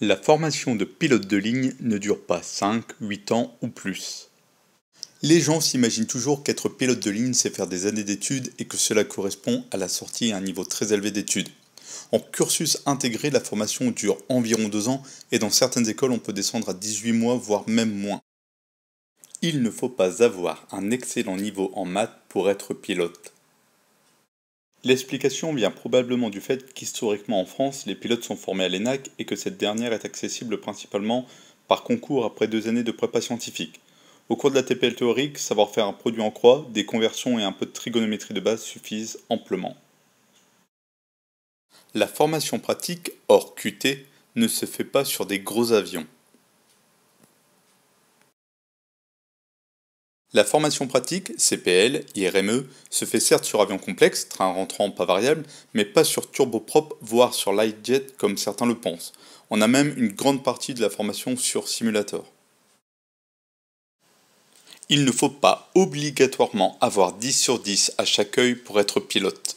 La formation de pilote de ligne ne dure pas 5, 8 ans ou plus. Les gens s'imaginent toujours qu'être pilote de ligne, c'est faire des années d'études et que cela correspond à la sortie à un niveau très élevé d'études. En cursus intégré, la formation dure environ 2 ans et dans certaines écoles, on peut descendre à 18 mois, voire même moins. Il ne faut pas avoir un excellent niveau en maths pour être pilote. L'explication vient probablement du fait qu'historiquement en France, les pilotes sont formés à l'ENAC et que cette dernière est accessible principalement par concours après deux années de prépa scientifique. Au cours de la TPL théorique, savoir faire un produit en croix, des conversions et un peu de trigonométrie de base suffisent amplement. La formation pratique, hors QT, ne se fait pas sur des gros avions. La formation pratique, CPL, IRME, se fait certes sur avion complexe, train rentrant pas variable, mais pas sur turboprop, voire sur light jet comme certains le pensent. On a même une grande partie de la formation sur simulator. Il ne faut pas obligatoirement avoir 10 sur 10 à chaque œil pour être pilote.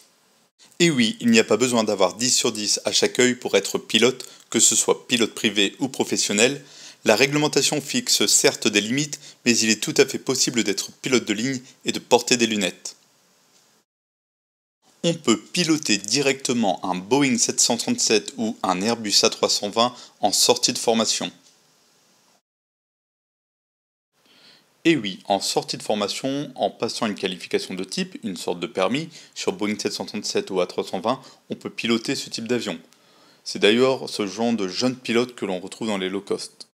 Et oui, il n'y a pas besoin d'avoir 10 sur 10 à chaque œil pour être pilote, que ce soit pilote privé ou professionnel, la réglementation fixe certes des limites, mais il est tout à fait possible d'être pilote de ligne et de porter des lunettes. On peut piloter directement un Boeing 737 ou un Airbus A320 en sortie de formation. Et oui, en sortie de formation, en passant une qualification de type, une sorte de permis, sur Boeing 737 ou A320, on peut piloter ce type d'avion. C'est d'ailleurs ce genre de jeunes pilotes que l'on retrouve dans les low cost.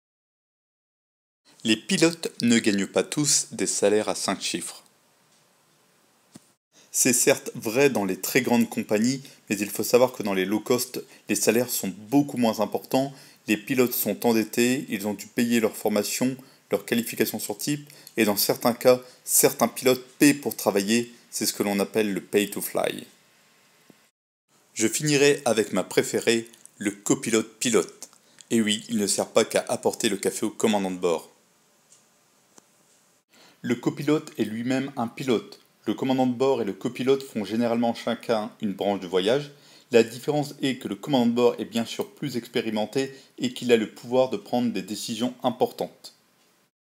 Les pilotes ne gagnent pas tous des salaires à 5 chiffres. C'est certes vrai dans les très grandes compagnies, mais il faut savoir que dans les low cost, les salaires sont beaucoup moins importants, les pilotes sont endettés, ils ont dû payer leur formation, leur qualification sur type, et dans certains cas, certains pilotes paient pour travailler, c'est ce que l'on appelle le pay to fly. Je finirai avec ma préférée, le copilote pilote. Et oui, il ne sert pas qu'à apporter le café au commandant de bord. Le copilote est lui-même un pilote. Le commandant de bord et le copilote font généralement chacun une branche de voyage. La différence est que le commandant de bord est bien sûr plus expérimenté et qu'il a le pouvoir de prendre des décisions importantes.